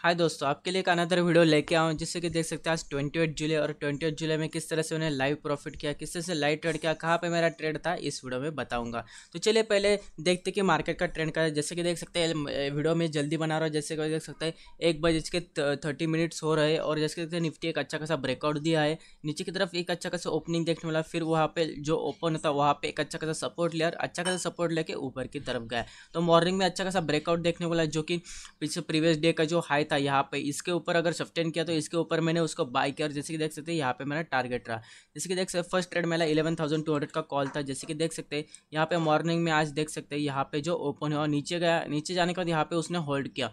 हाय दोस्तों आपके लिए एक अनदर वीडियो लेके आऊँ जिससे कि देख सकते हैं आज ट्वेंटी एट जुलाई और ट्वेंटी एट जुलाई में किस तरह से उन्हें लाइव प्रॉफिट किया किस तरह से लाइव ट्रेड किया कहाँ पे मेरा ट्रेड था इस वीडियो में बताऊंगा तो चलिए पहले देखते कि मार्केट का ट्रेंड का जैसे कि देख सकते हैं वीडियो में जल्दी बना रहा हूँ जैसे कि देख सकते हैं एक बज के थर्टी मिनट्स हो रहे और जैसे देखते निफ्टी एक अच्छा खासा ब्रेकआउट दिया है नीचे की तरफ एक अच्छा खासा ओपनिंग देखने वाला फिर वहाँ पर जो ओपन होता वहाँ पर एक अच्छा खासा सपोर्ट लिया और अच्छा खासा सपोर्ट लेके ऊपर की तरफ गया तो मॉर्निंग में अच्छा खासा ब्रेकआउट देखने वाला जो कि पिछले प्रीवियस डे का जो हाई था यहाँ पे इसके ऊपर अगर सस्टेन किया तो इसके ऊपर मैंने उसको बाई किया और जैसे कि देख सकते हैं यहाँ पे मेरा टारगेट रहा जैसे कि देख सकते फर्स्ट ट्रेड मेरा इलेवन थाउजेंड टू हंड्रेड का कॉल था जैसे कि देख सकते हैं यहाँ पे मॉर्निंग में आज देख सकते हैं यहाँ पे जो ओपन है और नीचे गया नीचे जाने के बाद यहाँ पे उसने होल्ड किया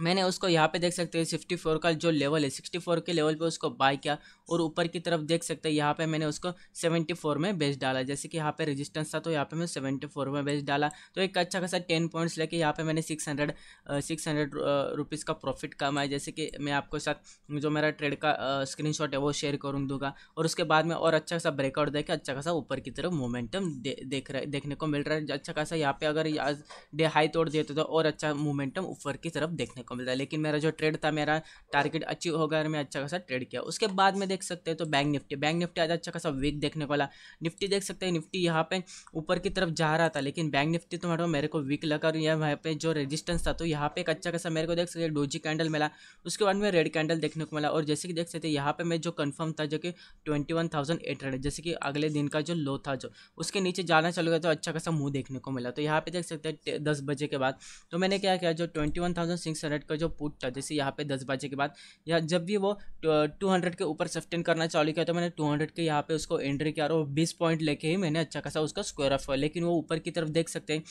मैंने उसको यहाँ पे देख सकते हैं सिक्सटी फोर का जो लेवल है सिक्सटी फोर के लेवल पे उसको बाय किया और ऊपर की तरफ देख सकते हैं यहाँ पे मैंने उसको सेवेंटी फोर में बेच डाला जैसे कि यहाँ पे रेजिस्टेंस था तो यहाँ पे मैं सेवेंटी फोर में बेच डाला तो एक अच्छा खासा टेन पॉइंट्स लेके यहाँ पे मैंने six hundred six hundred rupees का प्रॉफिट कमाया जैसे कि मैं आपको साथ जो मेरा ट्रेड का स्क्रीन uh, है वो शेयर करूँ दूंगा और उसके बाद में और अच्छा खासा ब्रेकआउट देखे अच्छा खासा ऊपर की तरफ मोमेंटम देख रहा देखने को मिल रहा है अच्छा खासा यहाँ पे अगर डे हाई तोड़ देते तो, तो और अच्छा मोमेंटम ऊपर की तरफ देखने को मिलता है लेकिन मेरा जो ट्रेड था मेरा टारगेट अचीव हो गया और मैं अच्छा खासा ट्रेड किया उसके बाद में देख सकते हैं तो बैंक निफ्टी बैंक निफ्टी आज अच्छा खासा वीक देखने को वाला निफ्टी देख सकते हैं निफ्टी यहाँ पे ऊपर की तरफ जा रहा था लेकिन बैंक निफ्टी तो मैडम मतलब मेरे को वीक लगा और यहाँ पे जो रेजिस्टेंस था तो यहाँ पे एक अच्छा खासा मेरे को देख सकते डोजी कैंडल मिला उसके बाद में रेड कैंडल देखने को मिला और जैसे कि देख सकते यहाँ पे मैं जो कन्फर्म था जो कि twenty one thousand eight hundred जैसे कि अगले दिन का जो लो था जो उसके नीचे जाना चल गया तो अच्छा खासा मुंह देखने को मिला तो यहाँ पे देख सकते हैं दस बजे के बाद तो मैंने क्या किया जो twenty one thousand six hundred hundred का जो पुट था जैसे यहाँ पे दस बजे के बाद या जब भी वो टू हंड्रेड के ऊपर सस्टेन करना चालू किया तो मैंने टू हंड्रेड के यहाँ पे उसको एंट्री किया और बीस पॉइंट लेके ही मैंने अच्छा खासा उसका स्क्वायर ऑफ लेकिन वो ऊपर की तरफ देख सकते हैं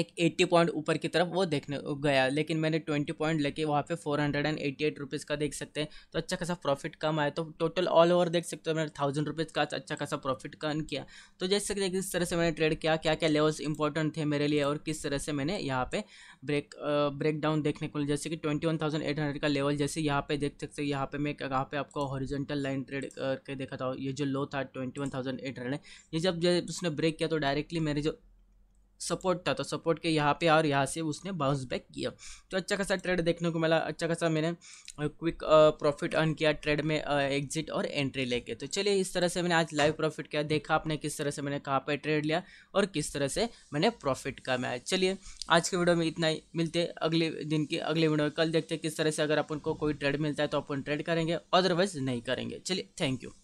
एक एट्टी पॉइंट ऊपर की तरफ वो देखने गया लेकिन मैंने ट्वेंटी पॉइंट लेके वहाँ पे four hundred and eighty eight rupees का देख सकते हैं तो अच्छा खासा प्रॉफिट कम आया तो टोटल ऑल ओवर देख सकते हो मैंने थाउजेंड रुपीज़ का अच्छा खासा प्रॉफिट कर्न किया तो जैसे कि किस तरह से मैंने ट्रेड किया क्या क्या लेवल्स इंपॉर्टेंट थे मेरे लिए और किस तरह से मैंने यहाँ पे ब्रेक ब्रेक डाउन देखने को जैसे कि twenty one thousand eight hundred का लेवल जैसे यहाँ पे देख सकते हो यहाँ पे मैं यहाँ पे आपको हॉरिजेंटल लाइन ट्रेड करके देखा था ये जो लो था twenty one thousand eight hundred ये जब उसने ब्रेक किया तो डायरेक्टली मेरे जो सपोर्ट था तो सपोर्ट के यहाँ पे और यहाँ से उसने बाउंस बैक किया तो अच्छा खासा ट्रेड देखने को मिला अच्छा खासा मैंने क्विक प्रॉफिट अर्न किया ट्रेड में एग्जिट और एंट्री लेके तो चलिए इस तरह से मैंने आज लाइव प्रॉफिट किया देखा आपने किस तरह से मैंने कहाँ पर ट्रेड लिया और किस तरह से मैंने प्रॉफिट कमाया चलिए आज के वीडियो में इतना ही मिलते अगले दिन के अगले वीडियो में कल देखते हैं किस तरह से अगर अपन को कोई ट्रेड मिलता है तो अपन ट्रेड करेंगे अदरवाइज नहीं करेंगे चलिए थैंक यू